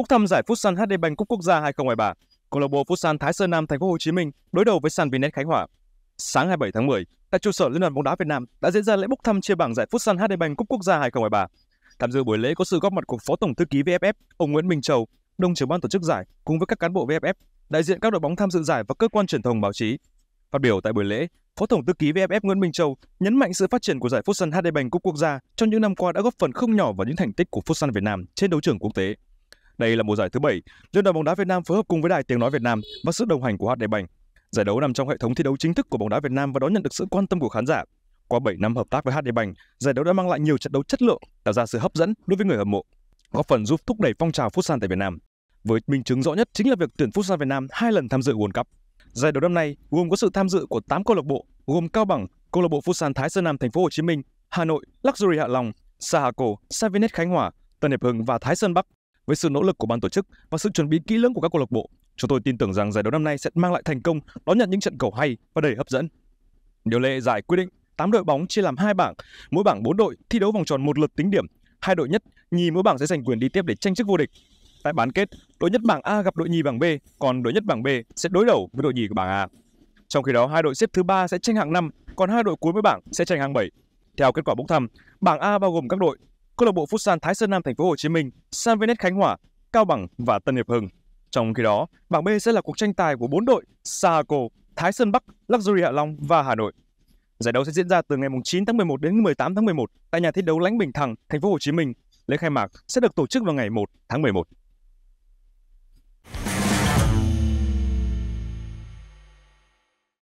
Cúp thăm giải Futsal HD Bank Cúp Quốc gia 2023, câu lạc bộ Futsal Thái Sơn Nam Thành phố Hồ Chí Minh đối đầu với Sàn Vinet Khánh Hòa. Sáng 27 tháng 10, tại trụ sở Liên đoàn bóng đá Việt Nam đã diễn ra lễ bốc thăm chia bảng giải Futsal HD Bank Cúp Quốc gia 2023. Tham dự buổi lễ có sự góp mặt của Phó Tổng thư ký VFF, ông Nguyễn Minh Châu, đồng trưởng ban tổ chức giải cùng với các cán bộ VFF, đại diện các đội bóng tham dự giải và cơ quan truyền thông báo chí. Phát biểu tại buổi lễ, Phó Tổng thư ký VFF Nguyễn Minh Châu nhấn mạnh sự phát triển của giải Futsal HD Bank Cúp Quốc gia trong những năm qua đã góp phần không nhỏ vào những thành tích của Futsal Việt Nam trên đấu trường quốc tế. Đây là mùa giải thứ 7, Liên đoàn bóng đá Việt Nam phối hợp cùng với Đài Tiếng nói Việt Nam và sự đồng hành của HD Bank. Giải đấu nằm trong hệ thống thi đấu chính thức của bóng đá Việt Nam và đón nhận được sự quan tâm của khán giả. Qua 7 năm hợp tác với HD Bank, giải đấu đã mang lại nhiều trận đấu chất lượng, tạo ra sự hấp dẫn đối với người hâm mộ, góp phần giúp thúc đẩy phong trào futsal tại Việt Nam. Với minh chứng rõ nhất chính là việc tuyển futsal Việt Nam hai lần tham dự World Cup. Giải đấu năm nay gồm có sự tham dự của 8 câu lạc bộ, gồm Cao Bằng, câu lạc bộ futsal Thái Sơn Nam Thành phố Hồ Chí Minh, Hà Nội, Luxury Hạ Long, Sa Hà Cổ, Savinet Khánh Hòa, Tân Hiệp Hưng và Thái Sơn Bắc. Với sự nỗ lực của ban tổ chức và sự chuẩn bị kỹ lưỡng của các câu lạc bộ, chúng tôi tin tưởng rằng giải đấu năm nay sẽ mang lại thành công, đón nhận những trận cầu hay và đầy hấp dẫn. Điều lệ giải quy định 8 đội bóng chia làm hai bảng, mỗi bảng 4 đội thi đấu vòng tròn một lượt tính điểm. Hai đội nhất nhì mỗi bảng sẽ giành quyền đi tiếp để tranh chức vô địch. Tại bán kết, đội nhất bảng A gặp đội nhì bảng B, còn đội nhất bảng B sẽ đối đầu với đội nhì của bảng A. Trong khi đó, hai đội xếp thứ ba sẽ tranh hạng 5, còn hai đội cuối mỗi bảng sẽ tranh hạng 7. Theo kết quả bốc thăm, bảng A bao gồm các đội câu lạc bộ San Thái Sơn Nam Thành phố Hồ Chí Minh, San Sanvenet Khánh Hòa, Cao Bằng và Tân Hiệp Hưng. Trong khi đó, bảng B sẽ là cuộc tranh tài của bốn đội Sahaco, Thái Sơn Bắc, Luxury Hạ Long và Hà Nội. Giải đấu sẽ diễn ra từ ngày 9 tháng 11 đến 18 tháng 11 tại nhà thi đấu Lãnh Bình Thăng, thành phố Hồ Chí Minh. Lễ khai mạc sẽ được tổ chức vào ngày 1 tháng 11.